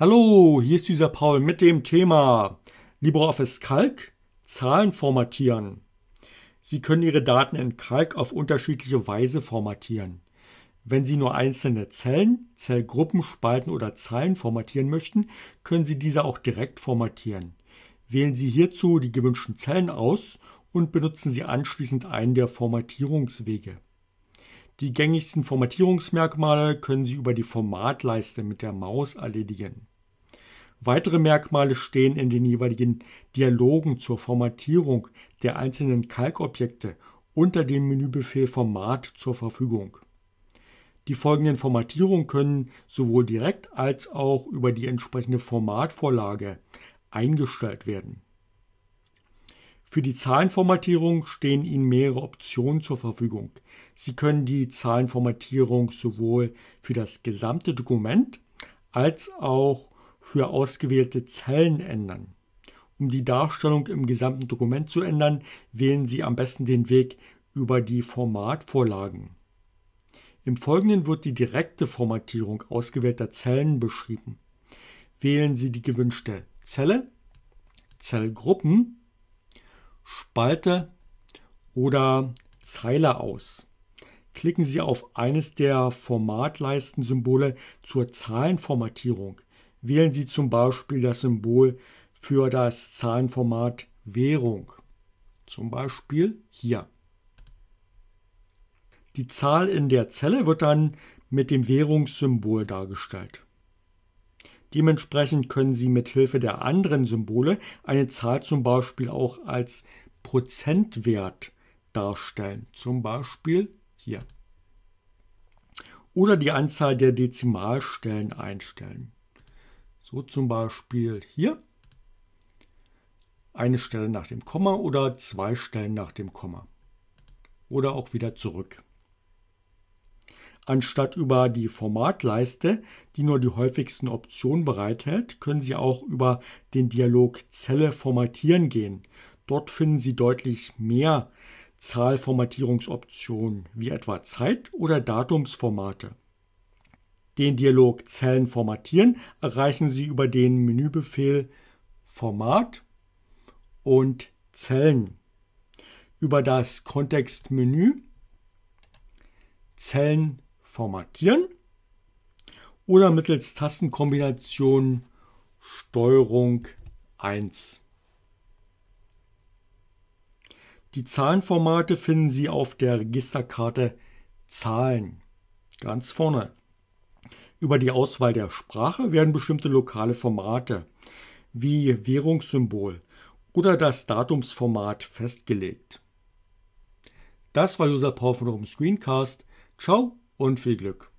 Hallo, hier ist dieser Paul mit dem Thema LibreOffice Calc, Zahlen formatieren. Sie können Ihre Daten in Calc auf unterschiedliche Weise formatieren. Wenn Sie nur einzelne Zellen, Zellgruppen, Spalten oder Zeilen formatieren möchten, können Sie diese auch direkt formatieren. Wählen Sie hierzu die gewünschten Zellen aus und benutzen Sie anschließend einen der Formatierungswege. Die gängigsten Formatierungsmerkmale können Sie über die Formatleiste mit der Maus erledigen. Weitere Merkmale stehen in den jeweiligen Dialogen zur Formatierung der einzelnen Kalkobjekte unter dem Menübefehl Format zur Verfügung. Die folgenden Formatierungen können sowohl direkt als auch über die entsprechende Formatvorlage eingestellt werden für die Zahlenformatierung stehen Ihnen mehrere Optionen zur Verfügung. Sie können die Zahlenformatierung sowohl für das gesamte Dokument als auch für ausgewählte Zellen ändern. Um die Darstellung im gesamten Dokument zu ändern, wählen Sie am besten den Weg über die Formatvorlagen. Im Folgenden wird die direkte Formatierung ausgewählter Zellen beschrieben. Wählen Sie die gewünschte Zelle, Zellgruppen Spalte oder Zeile aus. Klicken Sie auf eines der Formatleistensymbole zur Zahlenformatierung. Wählen Sie zum Beispiel das Symbol für das Zahlenformat Währung. Zum Beispiel hier. Die Zahl in der Zelle wird dann mit dem Währungssymbol dargestellt. Dementsprechend können Sie mit Hilfe der anderen Symbole eine Zahl zum Beispiel auch als Prozentwert darstellen. Zum Beispiel hier. Oder die Anzahl der Dezimalstellen einstellen. So zum Beispiel hier. Eine Stelle nach dem Komma oder zwei Stellen nach dem Komma. Oder auch wieder zurück. Anstatt über die Formatleiste, die nur die häufigsten Optionen bereithält, können Sie auch über den Dialog Zelle formatieren gehen. Dort finden Sie deutlich mehr Zahlformatierungsoptionen, wie etwa Zeit- oder Datumsformate. Den Dialog Zellen formatieren erreichen Sie über den Menübefehl Format und Zellen. Über das Kontextmenü Zellen formatieren oder mittels Tastenkombination Steuerung 1. Die Zahlenformate finden Sie auf der Registerkarte Zahlen ganz vorne. Über die Auswahl der Sprache werden bestimmte lokale Formate wie Währungssymbol oder das Datumsformat festgelegt. Das war User Power von eurem Screencast. Ciao und viel Glück.